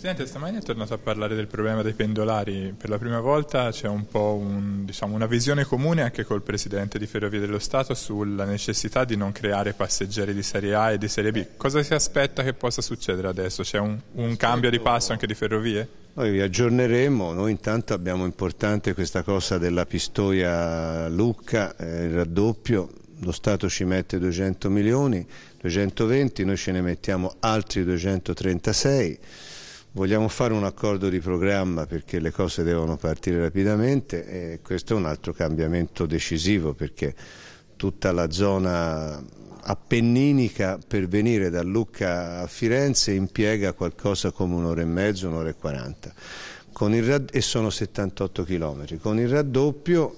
Presidente, stamani è tornato a parlare del problema dei pendolari. Per la prima volta c'è un po' un, diciamo, una visione comune anche col Presidente di Ferrovie dello Stato sulla necessità di non creare passeggeri di Serie A e di Serie B. Cosa si aspetta che possa succedere adesso? C'è un, un cambio di certo. passo anche di ferrovie? Noi vi aggiorneremo, noi intanto abbiamo importante questa cosa della Pistoia Lucca, eh, il raddoppio, lo Stato ci mette 200 milioni, 220, noi ce ne mettiamo altri 236 Vogliamo fare un accordo di programma perché le cose devono partire rapidamente e questo è un altro cambiamento decisivo perché tutta la zona appenninica per venire da Lucca a Firenze impiega qualcosa come un'ora e mezzo, un'ora e quaranta e sono 78 chilometri. Con il raddoppio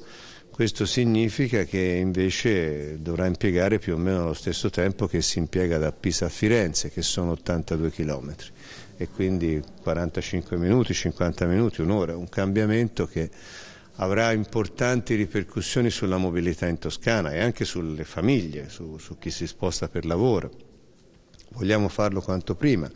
questo significa che invece dovrà impiegare più o meno lo stesso tempo che si impiega da Pisa a Firenze, che sono 82 km e quindi 45 minuti, 50 minuti, un'ora, un cambiamento che avrà importanti ripercussioni sulla mobilità in Toscana e anche sulle famiglie, su, su chi si sposta per lavoro. Vogliamo farlo quanto prima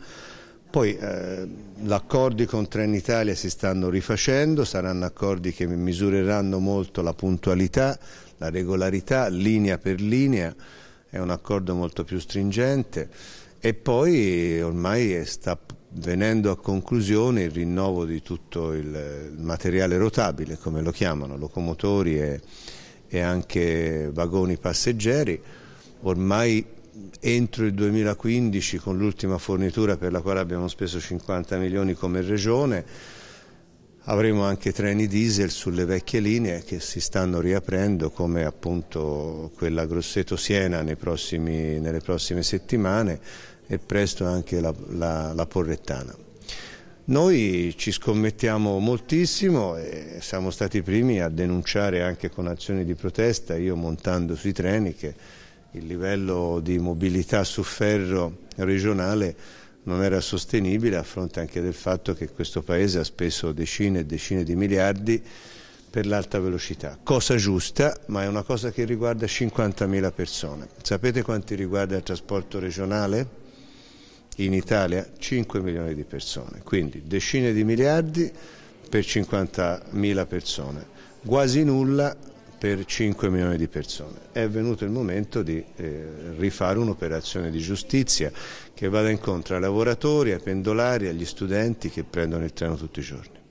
poi eh, gli accordi con Trenitalia si stanno rifacendo, saranno accordi che misureranno molto la puntualità, la regolarità, linea per linea, è un accordo molto più stringente e poi ormai eh, sta venendo a conclusione il rinnovo di tutto il materiale rotabile, come lo chiamano, locomotori e, e anche vagoni passeggeri, ormai entro il 2015 con l'ultima fornitura per la quale abbiamo speso 50 milioni come regione avremo anche treni diesel sulle vecchie linee che si stanno riaprendo come appunto quella Grosseto-Siena nelle prossime settimane e presto anche la, la, la Porrettana. Noi ci scommettiamo moltissimo e siamo stati i primi a denunciare anche con azioni di protesta, io montando sui treni che il livello di mobilità su ferro regionale non era sostenibile a fronte anche del fatto che questo Paese ha speso decine e decine di miliardi per l'alta velocità. Cosa giusta, ma è una cosa che riguarda 50.000 persone. Sapete quanti riguarda il trasporto regionale? In Italia 5 milioni di persone, quindi decine di miliardi per 50.000 persone. Quasi nulla per 5 milioni di persone. È venuto il momento di eh, rifare un'operazione di giustizia che vada incontro ai lavoratori, ai pendolari, agli studenti che prendono il treno tutti i giorni.